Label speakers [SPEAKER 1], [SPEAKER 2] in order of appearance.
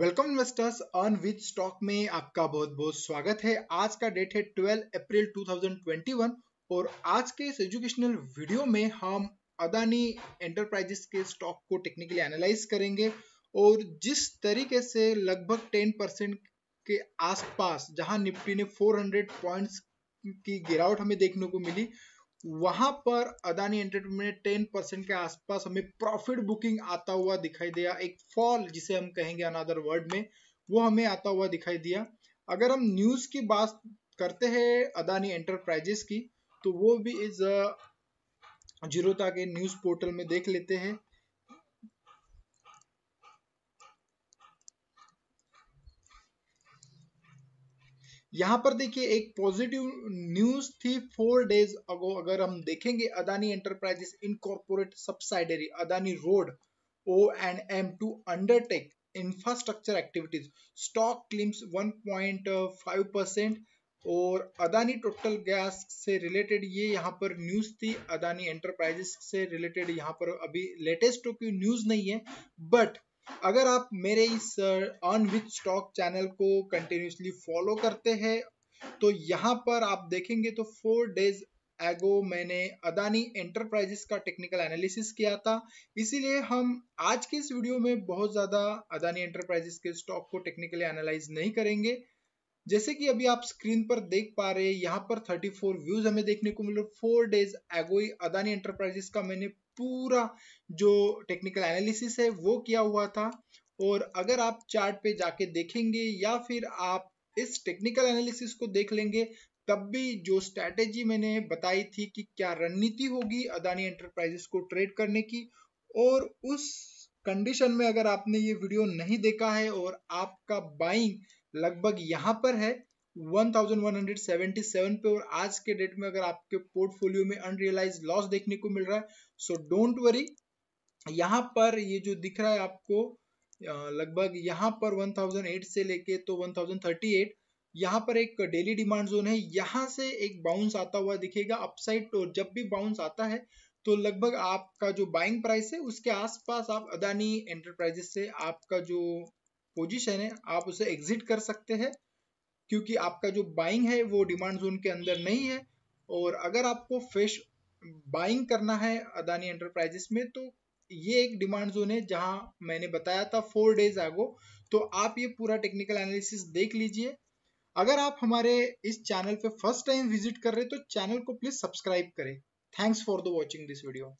[SPEAKER 1] welcome investors earn with stock में आपका बहुत बहुत स्वागत है आज का डेट है 12 अप्रैल 2021 और आज के इस एजुकेशनल वीडियो में हम अदानी एंटरप्राइजेस के स्टॉक को टेक्निकली एनालाइज करेंगे और जिस तरीके से लगभग 10 परसेंट के आसपास जहां निफ्टी ने 400 पॉइंट्स की गिरावट हमें देखने को मिली वहां पर अदानी एंटरटेनमेंट टेन परसेंट के आसपास हमें प्रॉफिट बुकिंग आता हुआ दिखाई दिया एक फॉल जिसे हम कहेंगे अनदर वर्ड में वो हमें आता हुआ दिखाई दिया अगर हम न्यूज की बात करते हैं अदानी एंटरप्राइजेस की तो वो भी इस जीरोता के न्यूज पोर्टल में देख लेते हैं यहाँ पर देखिए एक पॉजिटिव न्यूज थी फोर डेज अगो अगर हम देखेंगे Adani Enterprises incorporate subsidiary Adani Road O and M to undertake infrastructure activities stock climbs 1.5 percent और अदानी टोटल गैस से रिलेटेड ये यहाँ पर न्यूज थी अदानी एंटरप्राइजेस से रिलेटेड यहाँ पर अभी लेटेस्ट न्यूज तो नहीं है बट अगर आप मेरे इस अर्न विथ स्टॉक चैनल को कंटिन्यूसली फॉलो करते हैं तो यहाँ पर आप देखेंगे तो फोर डेज एगो मैंने अदानी एंटरप्राइजेस का टेक्निकल एनालिसिस किया था इसीलिए हम आज के इस वीडियो में बहुत ज़्यादा अदानी एंटरप्राइजेस के स्टॉक को टेक्निकली एनालाइज नहीं करेंगे जैसे कि अभी आप स्क्रीन पर देख पा रहे हैं यहाँ पर 34 व्यूज हमें देखने को मिले फोर डेज एगोई अदानी एंटरप्राइजेस का मैंने पूरा जो टेक्निकल एनालिसिस है वो किया हुआ था और अगर आप चार्ट पे जाके देखेंगे या फिर आप इस टेक्निकल एनालिसिस को देख लेंगे तब भी जो स्ट्रैटेजी मैंने बताई थी कि क्या रणनीति होगी अदानी एंटरप्राइजेस को ट्रेड करने की और उस कंडीशन में अगर आपने ये वीडियो नहीं देखा है और आपका बाइंग लगभग यहाँ पर है 1177 पे और आज के डेट में अगर आपके पोर्टफोलियो में अनरियलाइज लॉस देखने को मिल रहा है सो डोंट वरी यहाँ पर ये जो दिख रहा है आपको लगभग यहाँ पर 1008 से लेके तो 1038 यहाँ पर एक डेली डिमांड जोन है यहाँ से एक बाउंस आता हुआ दिखेगा अपसाइड और तो जब भी बाउंस आता है तो लगभग आपका जो बाइंग प्राइस है उसके आसपास आप अदानी एंटरप्राइजेस से आपका जो पोजीशन है आप उसे एग्जिट कर सकते हैं क्योंकि आपका जो बाइंग है वो डिमांड जोन के अंदर नहीं है और अगर आपको फ्रेश बाइंग करना है अदानी एंटरप्राइजेस में तो ये एक डिमांड जोन है जहां मैंने बताया था फोर डेज आगो तो आप ये पूरा टेक्निकल एनालिसिस देख लीजिए अगर आप हमारे इस चैनल पे फर्स्ट टाइम विजिट कर रहे हैं तो चैनल को प्लीज सब्सक्राइब करें thanks for the watching this video